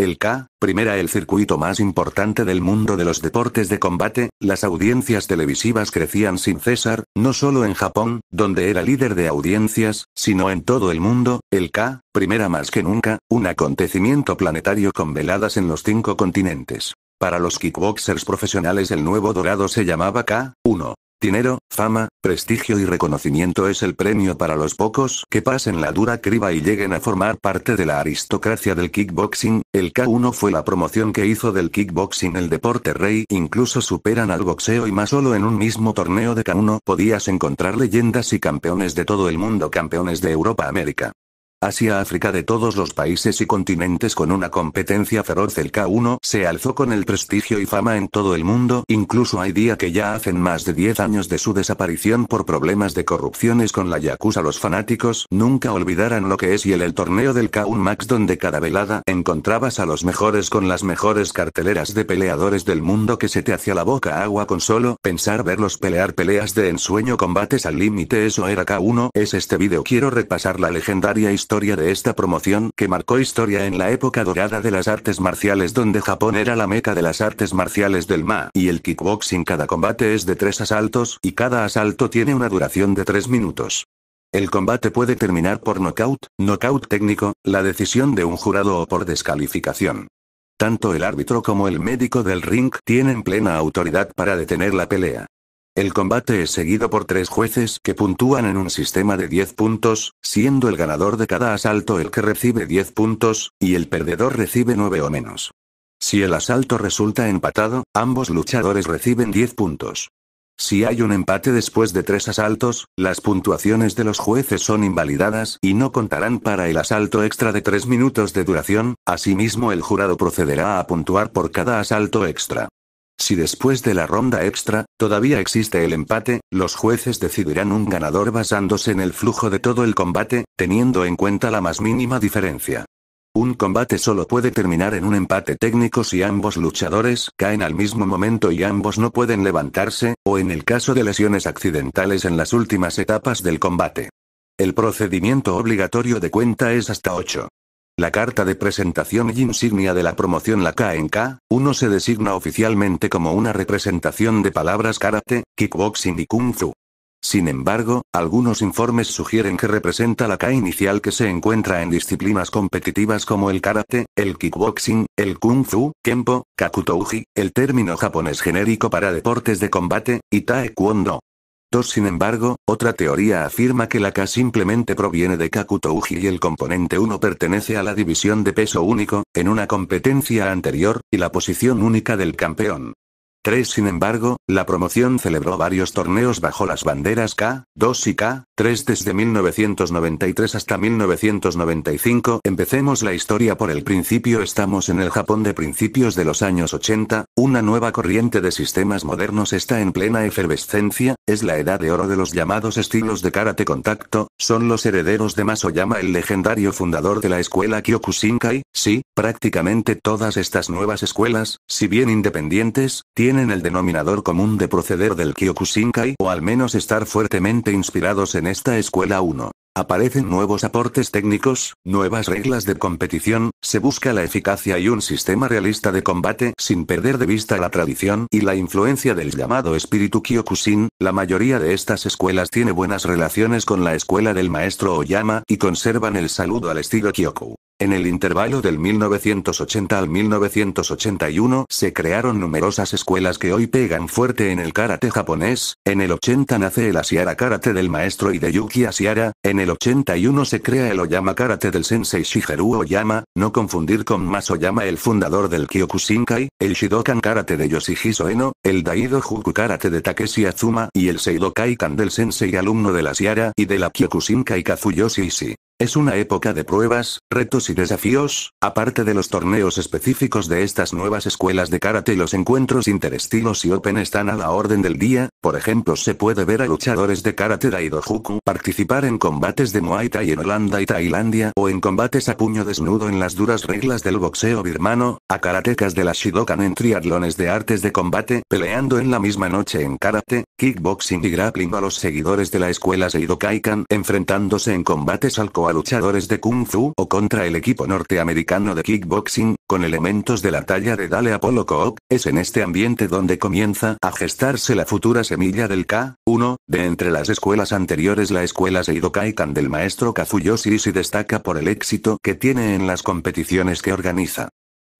El K, primera el circuito más importante del mundo de los deportes de combate, las audiencias televisivas crecían sin cesar, no solo en Japón, donde era líder de audiencias, sino en todo el mundo, el K, primera más que nunca, un acontecimiento planetario con veladas en los cinco continentes. Para los kickboxers profesionales el nuevo dorado se llamaba K1. Dinero, fama, prestigio y reconocimiento es el premio para los pocos que pasen la dura criba y lleguen a formar parte de la aristocracia del kickboxing, el K1 fue la promoción que hizo del kickboxing el deporte rey, incluso superan al boxeo y más solo en un mismo torneo de K1 podías encontrar leyendas y campeones de todo el mundo, campeones de Europa América. Asia África de todos los países y continentes con una competencia feroz el K1 se alzó con el prestigio y fama en todo el mundo, incluso hay día que ya hacen más de 10 años de su desaparición por problemas de corrupciones con la Yakuza los fanáticos nunca olvidarán lo que es y el, torneo del K1 Max donde cada velada encontrabas a los mejores con las mejores carteleras de peleadores del mundo que se te hacía la boca agua con solo pensar verlos pelear peleas de ensueño combates al límite eso era K1 es este video quiero repasar la legendaria historia historia de esta promoción que marcó historia en la época dorada de las artes marciales donde Japón era la meca de las artes marciales del MA y el kickboxing cada combate es de tres asaltos y cada asalto tiene una duración de tres minutos. El combate puede terminar por nocaut, nocaut técnico, la decisión de un jurado o por descalificación. Tanto el árbitro como el médico del ring tienen plena autoridad para detener la pelea. El combate es seguido por tres jueces que puntúan en un sistema de 10 puntos, siendo el ganador de cada asalto el que recibe 10 puntos, y el perdedor recibe 9 o menos. Si el asalto resulta empatado, ambos luchadores reciben 10 puntos. Si hay un empate después de tres asaltos, las puntuaciones de los jueces son invalidadas y no contarán para el asalto extra de 3 minutos de duración, asimismo el jurado procederá a puntuar por cada asalto extra. Si después de la ronda extra, todavía existe el empate, los jueces decidirán un ganador basándose en el flujo de todo el combate, teniendo en cuenta la más mínima diferencia. Un combate solo puede terminar en un empate técnico si ambos luchadores caen al mismo momento y ambos no pueden levantarse, o en el caso de lesiones accidentales en las últimas etapas del combate. El procedimiento obligatorio de cuenta es hasta 8. La carta de presentación y insignia de la promoción la en k uno se designa oficialmente como una representación de palabras karate, kickboxing y kung fu. Sin embargo, algunos informes sugieren que representa la K inicial que se encuentra en disciplinas competitivas como el karate, el kickboxing, el kung fu, kempo, kakutouji, el término japonés genérico para deportes de combate, y taekwondo sin embargo, otra teoría afirma que la K simplemente proviene de Kakutouji y el componente 1 pertenece a la división de peso único, en una competencia anterior, y la posición única del campeón. Sin embargo, la promoción celebró varios torneos bajo las banderas K, 2 y K, 3 desde 1993 hasta 1995. Empecemos la historia por el principio. Estamos en el Japón de principios de los años 80, una nueva corriente de sistemas modernos está en plena efervescencia, es la edad de oro de los llamados estilos de karate contacto, son los herederos de Masoyama el legendario fundador de la escuela Kyokushinkai, sí, prácticamente todas estas nuevas escuelas, si bien independientes, tienen en el denominador común de proceder del Kyokushinkai o al menos estar fuertemente inspirados en esta escuela 1. Aparecen nuevos aportes técnicos, nuevas reglas de competición, se busca la eficacia y un sistema realista de combate sin perder de vista la tradición y la influencia del llamado espíritu Kyokushin. La mayoría de estas escuelas tiene buenas relaciones con la escuela del maestro Oyama y conservan el saludo al estilo Kyoku. En el intervalo del 1980 al 1981 se crearon numerosas escuelas que hoy pegan fuerte en el karate japonés, en el 80 nace el Asiara Karate del maestro Hideyuki Asiara, en el 81 se crea el Oyama Karate del sensei Shigeru Oyama, no confundir con Masoyama el fundador del Kyokushinkai, el Shidokan Karate de Yoshihiso Eno, el Daido Juku Karate de Takeshi Azuma y el Seidokai Kan del sensei alumno de la Asiara y de la Kyokushinkai Kazuyoshi Ishii. Es una época de pruebas, retos y desafíos, aparte de los torneos específicos de estas nuevas escuelas de karate, los encuentros interestilos y open están a la orden del día, por ejemplo se puede ver a luchadores de karate Daidohoku participar en combates de Muay Thai en Holanda y Tailandia o en combates a puño desnudo en las duras reglas del boxeo birmano, a karatecas de la Shidokan en triatlones de artes de combate, peleando en la misma noche en karate, kickboxing y grappling a los seguidores de la escuela Seidokaikan enfrentándose en combates al a luchadores de kung fu o contra el equipo norteamericano de kickboxing, con elementos de la talla de Dale Apollo op es en este ambiente donde comienza a gestarse la futura semilla del K-1, de entre las escuelas anteriores la escuela Seidokaikan del maestro Kazuyoshi se destaca por el éxito que tiene en las competiciones que organiza.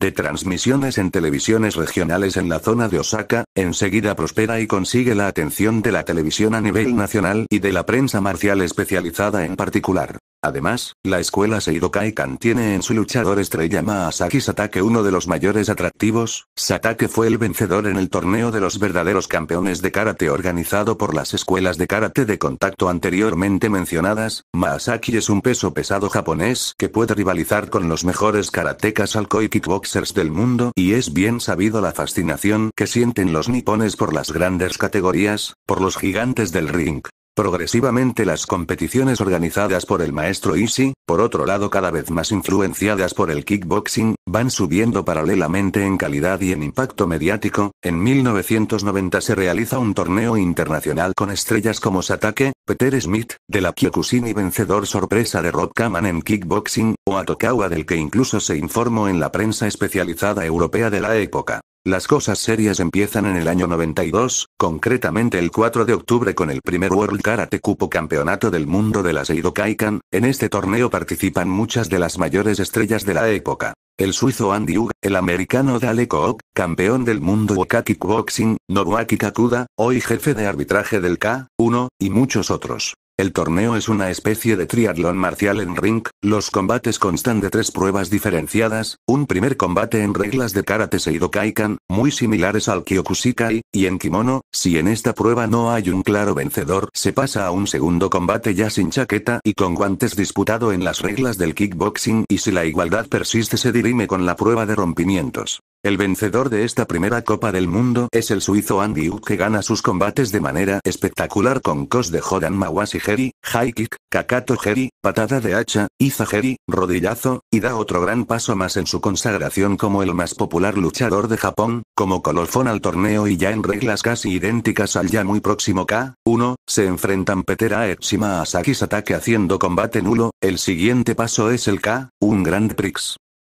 De transmisiones en televisiones regionales en la zona de Osaka, enseguida prospera y consigue la atención de la televisión a nivel nacional y de la prensa marcial especializada en particular. Además, la escuela Seido Kaikan tiene en su luchador estrella Maasaki Satake uno de los mayores atractivos. Satake fue el vencedor en el torneo de los verdaderos campeones de karate organizado por las escuelas de karate de contacto anteriormente mencionadas. Maasaki es un peso pesado japonés que puede rivalizar con los mejores karatekas al y kickboxers del mundo y es bien sabido la fascinación que sienten los nipones por las grandes categorías, por los gigantes del ring. Progresivamente las competiciones organizadas por el maestro Easy, por otro lado cada vez más influenciadas por el kickboxing, van subiendo paralelamente en calidad y en impacto mediático. En 1990 se realiza un torneo internacional con estrellas como Satake, Peter Smith, de la Kyokushin y vencedor sorpresa de Rob Kaman en kickboxing, o Atokawa del que incluso se informó en la prensa especializada europea de la época. Las cosas serias empiezan en el año 92, concretamente el 4 de octubre con el primer World Karate Cupo Campeonato del Mundo de la Kaikan, En este torneo participan muchas de las mayores estrellas de la época. El suizo Andy Hug, el americano Dale Cook, campeón del mundo Wakaki Boxing, Norwaki Kakuda, hoy jefe de arbitraje del K-1, y muchos otros. El torneo es una especie de triatlón marcial en ring, los combates constan de tres pruebas diferenciadas, un primer combate en reglas de karate Seidokaikan, muy similares al Kyokushikai, y en kimono, si en esta prueba no hay un claro vencedor, se pasa a un segundo combate ya sin chaqueta y con guantes disputado en las reglas del kickboxing y si la igualdad persiste se dirime con la prueba de rompimientos. El vencedor de esta primera Copa del Mundo es el suizo Andy que gana sus combates de manera espectacular con cos de Jodan Mawashi Geri, high kick, Kakato Jerry, patada de hacha, Iza Jerry, rodillazo, y da otro gran paso más en su consagración como el más popular luchador de Japón, como colofón al torneo y ya en reglas casi idénticas al ya muy próximo K1, se enfrentan Petera Etsima a Saki ataque haciendo combate nulo, el siguiente paso es el K, un Grand Prix.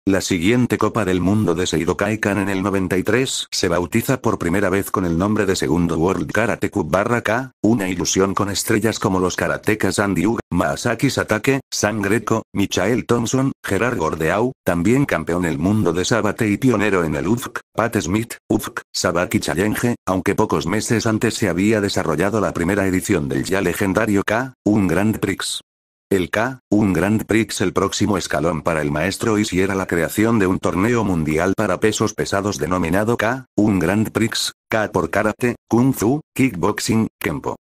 La siguiente Copa del Mundo de Seidokai Kan en el 93 se bautiza por primera vez con el nombre de Segundo World Karate Cup barra K, una ilusión con estrellas como los karatekas Andy ugh Masaki Satake, San Greco, Michael Thompson, Gerard Gordeau, también campeón el mundo de Sabate y pionero en el UFK, Pat Smith, UFK, Sabaki Challenge, aunque pocos meses antes se había desarrollado la primera edición del ya legendario K, un Grand Prix. El K, un Grand Prix el próximo escalón para el maestro Ishii era la creación de un torneo mundial para pesos pesados denominado K, un Grand Prix, K por karate, kung fu, kickboxing, kempo.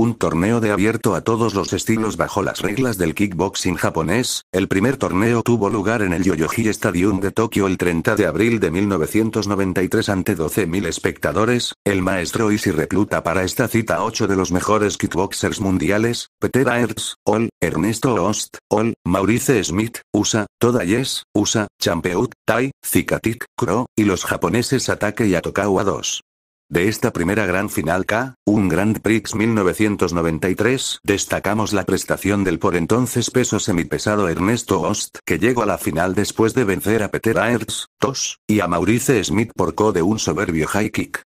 Un torneo de abierto a todos los estilos bajo las reglas del kickboxing japonés, el primer torneo tuvo lugar en el Yoyogi Stadium de Tokio el 30 de abril de 1993 ante 12.000 espectadores, el maestro Ishii recluta para esta cita 8 de los mejores kickboxers mundiales, Peter Aerts, Ol, Ernesto Ost, Ol, Maurice Smith, USA, Toda Yes, USA, Champeut, Tai, Zikatik, Cro y los japoneses Atake y Atokawa 2. De esta primera gran final K, un Grand Prix 1993, destacamos la prestación del por entonces peso semipesado Ernesto Ost, que llegó a la final después de vencer a Peter Aerts, Tos, y a Maurice Smith por co de un soberbio high kick.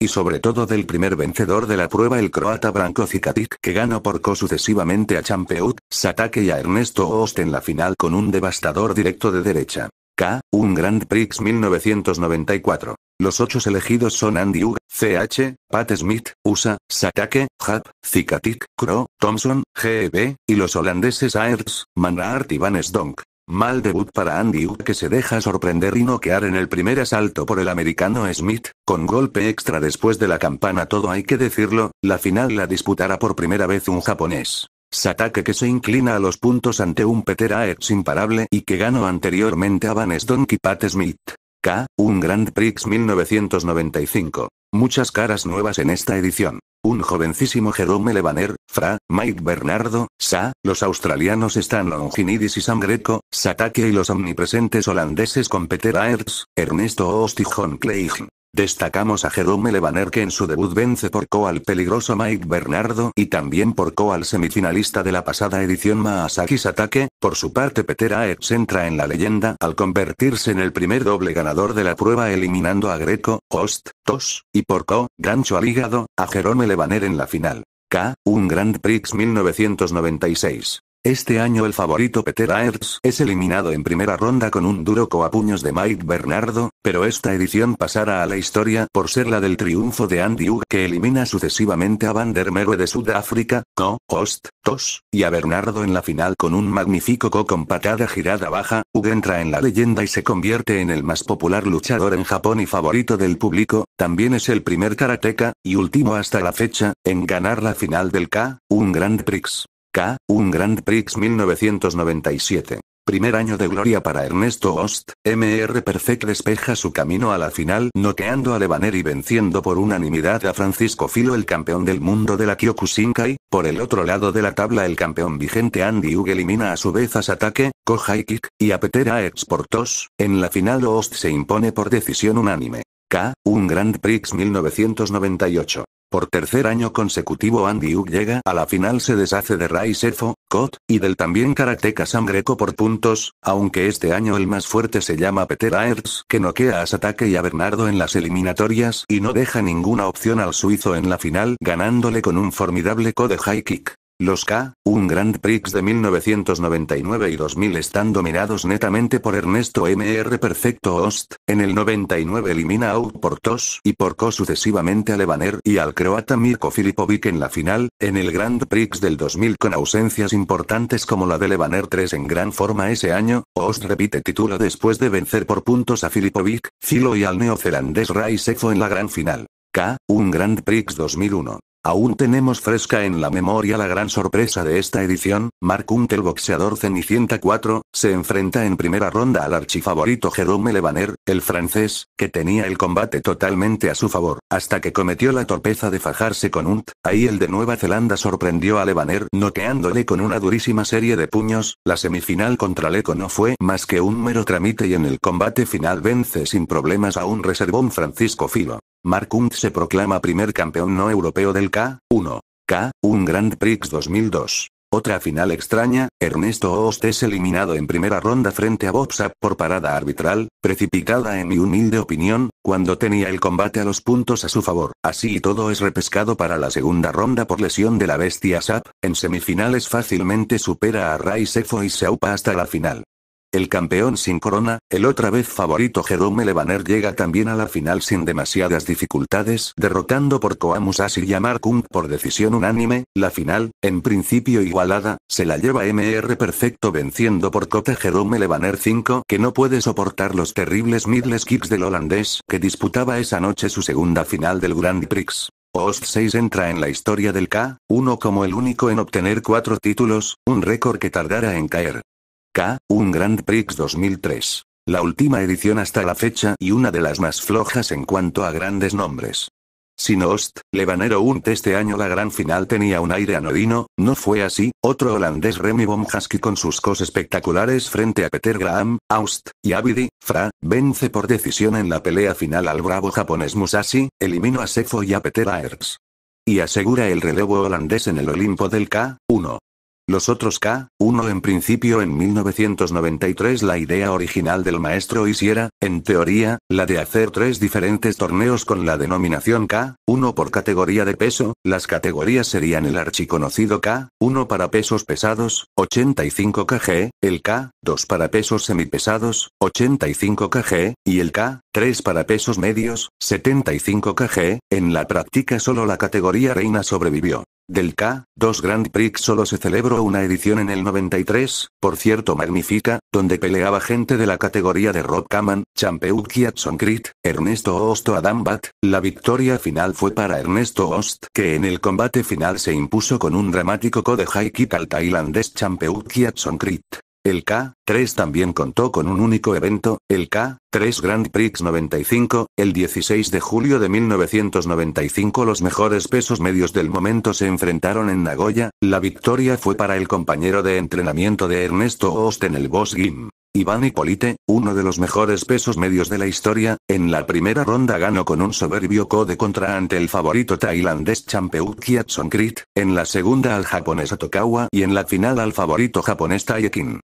Y sobre todo del primer vencedor de la prueba el croata Branko Cicatic que ganó por co sucesivamente a Champeut, Satake y a Ernesto Ost en la final con un devastador directo de derecha. K, un Grand Prix 1994. Los ocho elegidos son Andy Ugg, CH, Pat Smith, USA, Satake, Hub, Zikatik, Crow, Thompson, GB, e y los holandeses Aerts, Art y Van Stonk. Mal debut para Andy Ugg que se deja sorprender y noquear en el primer asalto por el americano Smith, con golpe extra después de la campana todo hay que decirlo, la final la disputará por primera vez un japonés. Satake que se inclina a los puntos ante un Peter Aerts imparable y que ganó anteriormente a Van Stonk y Pat Smith. K, un Grand Prix 1995. Muchas caras nuevas en esta edición. Un jovencísimo Jerome Levaner, Fra, Mike Bernardo, Sa, los australianos Stan Longinidis y Sam Greco, Satake y los omnipresentes holandeses con Peter Aerts, Ernesto Ostijon Destacamos a Jerome Levaner que en su debut vence por Co al peligroso Mike Bernardo y también por Co al semifinalista de la pasada edición Maasaki Ataque. por su parte Peter Aerts entra en la leyenda al convertirse en el primer doble ganador de la prueba eliminando a Greco, Host, Tos, y por Co. gancho al hígado, a Jerome Levaner en la final. K, un Grand Prix 1996. Este año el favorito Peter Aerts es eliminado en primera ronda con un duro puños de Mike Bernardo, pero esta edición pasará a la historia por ser la del triunfo de Andy Ugg que elimina sucesivamente a Van der de Sudáfrica, Co, Host, Tos, y a Bernardo en la final con un magnífico Co con patada girada baja, Ugg entra en la leyenda y se convierte en el más popular luchador en Japón y favorito del público, también es el primer karateka, y último hasta la fecha, en ganar la final del K, un Grand Prix. K, un Grand Prix 1997. Primer año de gloria para Ernesto Ost, MR Perfect despeja su camino a la final noqueando a Levaner y venciendo por unanimidad a Francisco Filo el campeón del mundo de la Kyokushinkai, por el otro lado de la tabla el campeón vigente Andy Hug elimina a su vez a Satake, Kohai Kik, y a Exportos en la final Ost se impone por decisión unánime. K, un Grand Prix 1998. Por tercer año consecutivo Andy Hug llega a la final se deshace de Rai Sefo, Kot, y del también karateka Sam Greco por puntos, aunque este año el más fuerte se llama Peter Aerts que noquea a Satake y a Bernardo en las eliminatorias y no deja ninguna opción al suizo en la final ganándole con un formidable Code High Kick. Los K, un Grand Prix de 1999 y 2000 están dominados netamente por Ernesto M.R. Perfecto Ost, en el 99 elimina a Out por Tos y por Co sucesivamente a Levaner y al croata Mirko Filipovic en la final, en el Grand Prix del 2000 con ausencias importantes como la de Levaner 3 en gran forma ese año, Ost repite título después de vencer por puntos a Filipovic, Cilo y al neozelandés Rai Sefo en la gran final. K, un Grand Prix 2001. Aún tenemos fresca en la memoria la gran sorpresa de esta edición, Mark Hunt el boxeador Cenicienta 4, se enfrenta en primera ronda al archifavorito Jerome Levaner, el francés, que tenía el combate totalmente a su favor, hasta que cometió la torpeza de fajarse con Hunt, ahí el de Nueva Zelanda sorprendió a Levaner noqueándole con una durísima serie de puños, la semifinal contra Leco no fue más que un mero trámite y en el combate final vence sin problemas a un reservón Francisco Filo. Mark Hunt se proclama primer campeón no europeo del K1. K1 Grand Prix 2002. Otra final extraña, Ernesto Host es eliminado en primera ronda frente a Bob Sapp por parada arbitral, precipitada en mi humilde opinión, cuando tenía el combate a los puntos a su favor. Así y todo es repescado para la segunda ronda por lesión de la bestia Sapp, en semifinales fácilmente supera a Rai Sefo y se hasta la final. El campeón sin corona, el otra vez favorito Jerome Levaner llega también a la final sin demasiadas dificultades, derrotando por Koa Musashi y Amar Kung por decisión unánime, la final, en principio igualada, se la lleva MR Perfecto venciendo por Cote Jerome Levaner 5 que no puede soportar los terribles midles kicks del holandés que disputaba esa noche su segunda final del Grand Prix. Host 6 entra en la historia del K, 1 como el único en obtener cuatro títulos, un récord que tardará en caer. K, un Grand Prix 2003. La última edición hasta la fecha y una de las más flojas en cuanto a grandes nombres. Ost, Levanero Unt este año la gran final tenía un aire anodino, no fue así, otro holandés Remy Bomhaski con sus cos espectaculares frente a Peter Graham, Aust, y Abidi, Fra, vence por decisión en la pelea final al bravo japonés Musashi, elimina a Sefo y a Peter Aerts. Y asegura el relevo holandés en el Olimpo del K, 1. Los otros K-1 en principio en 1993 la idea original del maestro hiciera, en teoría, la de hacer tres diferentes torneos con la denominación K-1 por categoría de peso, las categorías serían el archiconocido K-1 para pesos pesados, 85 kg, el K-2 para pesos semipesados, 85 kg, y el K-3 para pesos medios, 75 kg, en la práctica solo la categoría reina sobrevivió. Del K2 Grand Prix solo se celebró una edición en el 93, por cierto magnífica, donde peleaba gente de la categoría de Rob Kaman, Champeu Crit, Ernesto o Adam Bat. La victoria final fue para Ernesto Host que en el combate final se impuso con un dramático code high al tailandés Champeu Crit. El K3 también contó con un único evento, el K3 Grand Prix 95, el 16 de julio de 1995 los mejores pesos medios del momento se enfrentaron en Nagoya, la victoria fue para el compañero de entrenamiento de Ernesto Osten el Boss Gim. Iván Hipolite, uno de los mejores pesos medios de la historia, en la primera ronda ganó con un soberbio code contra ante el favorito tailandés Champeuk Soncrit, en la segunda al japonés Atokawa y en la final al favorito japonés Taekin.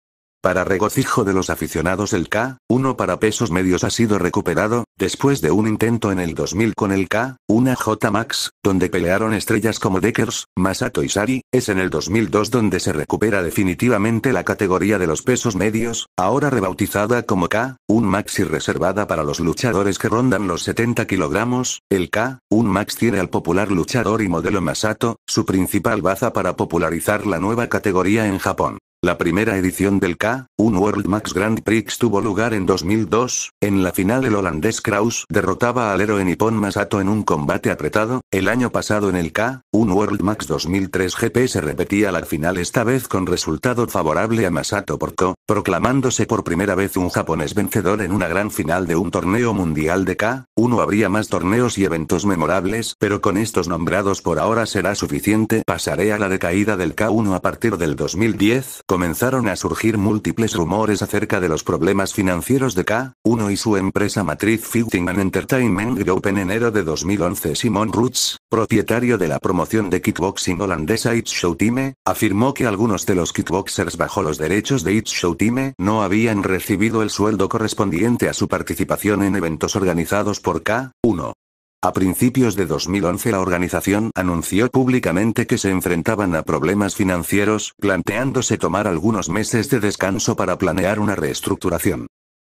Para regocijo de los aficionados el K1 para pesos medios ha sido recuperado, después de un intento en el 2000 con el K1 J Max, donde pelearon estrellas como Deckers, Masato y Sari, es en el 2002 donde se recupera definitivamente la categoría de los pesos medios, ahora rebautizada como K1 Max y reservada para los luchadores que rondan los 70 kilogramos, el K1 Max tiene al popular luchador y modelo Masato, su principal baza para popularizar la nueva categoría en Japón. La primera edición del k un World Max Grand Prix tuvo lugar en 2002, en la final el holandés Kraus derrotaba al héroe nipón Masato en un combate apretado, el año pasado en el k un World Max 2003 GP se repetía la final esta vez con resultado favorable a Masato Porco, proclamándose por primera vez un japonés vencedor en una gran final de un torneo mundial de K1 habría más torneos y eventos memorables pero con estos nombrados por ahora será suficiente pasaré a la decaída del K1 a partir del 2010, comenzaron a surgir múltiples rumores acerca de los problemas financieros de K1 y su empresa matriz Fighting and Entertainment Group en enero de 2011. Simon Roots, propietario de la promoción de kickboxing holandesa It's Showtime, afirmó que algunos de los kickboxers bajo los derechos de It's Showtime no habían recibido el sueldo correspondiente a su participación en eventos organizados por K1. A principios de 2011 la organización anunció públicamente que se enfrentaban a problemas financieros, planteándose tomar algunos meses de descanso para planear una reestructuración.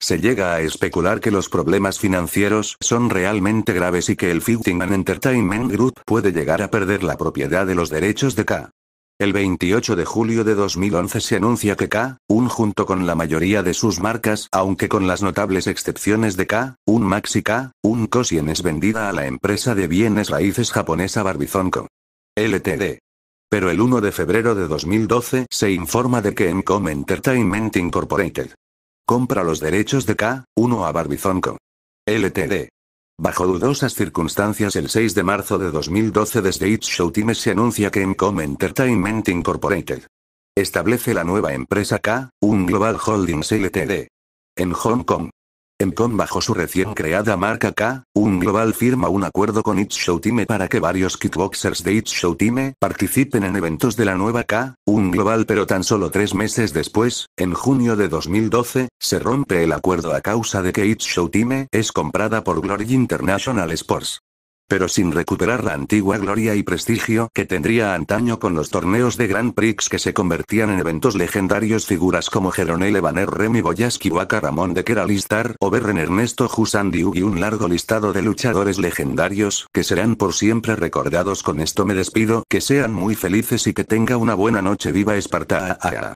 Se llega a especular que los problemas financieros son realmente graves y que el and Entertainment Group puede llegar a perder la propiedad de los derechos de K. El 28 de julio de 2011 se anuncia que K, un junto con la mayoría de sus marcas, aunque con las notables excepciones de K, un Maxi K, un Cosien es vendida a la empresa de bienes raíces japonesa Barbizonco. Ltd. Pero el 1 de febrero de 2012 se informa de que Encom Entertainment Incorporated compra los derechos de K, 1 a Barbizonco. Ltd. Bajo dudosas circunstancias el 6 de marzo de 2012 desde It's Showtime se anuncia que Mcom Entertainment Incorporated establece la nueva empresa K, un Global Holdings LTD. En Hong Kong, con bajo su recién creada marca K, un global firma un acuerdo con It's Showtime para que varios kickboxers de It's Showtime participen en eventos de la nueva K, un global pero tan solo tres meses después, en junio de 2012, se rompe el acuerdo a causa de que It's Showtime es comprada por Glory International Sports pero sin recuperar la antigua gloria y prestigio que tendría antaño con los torneos de Grand Prix que se convertían en eventos legendarios figuras como Jeronel Levaner, Remy Boyaski Waka Ramón de Keralistar o Berren Ernesto Jusandiu y un largo listado de luchadores legendarios que serán por siempre recordados con esto me despido que sean muy felices y que tenga una buena noche viva Esparta